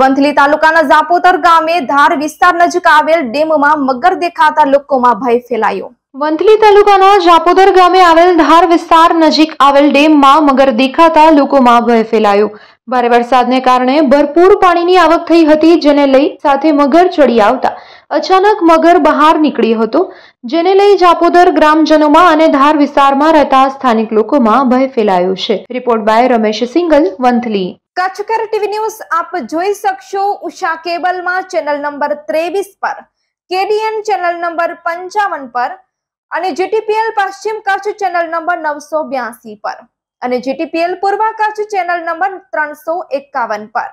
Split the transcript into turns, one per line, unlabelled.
વંથલી તાલુકાના ઝાપોતર ગામે ધાર વિસ્તાર નજીક આવેલ ડેમમાં મગર દેખાતા લોકોમાં ભય ફેલાયો
વંથલી તાલુકાના જાપોદર ગામે આવેલ ધાર વિસ્તાર નજીક આવેલ ડેમમાં મગર દેખાતા લોકોમાં ભય ફેલાયો ભારે વરસાદને કારણે ભરપૂર પાણીની આવક થઈ હતી જેને લઈ સાથે મગર ચડી આવતા અચાનક મગર બહાર નીકળ્યો હતો જેને લઈ જાપોદર ગ્રામજનોમાં અને ધાર વિસ્તારમાં રહેતા સ્થાનિક લોકોમાં ભય ફેલાયો છે રિપોર્ટ બાય રમેશ સિંગલ વંથલી
કચ્છકર ટીવી ન્યૂઝ આપ જોઈ શકશો ઉષા કેબલમાં ચેનલ નંબર ત્રેવીસ પર કેડીએન ચેનલ નંબર પંચાવન પર અને જીટીપીએલ પશ્ચિમ કચ્છ ચેનલ નંબર નવસો બ્યાસી પર અને જીટીપીએલ પૂર્વ કચ્છ ચેનલ નંબર ત્રણસો એકાવન પર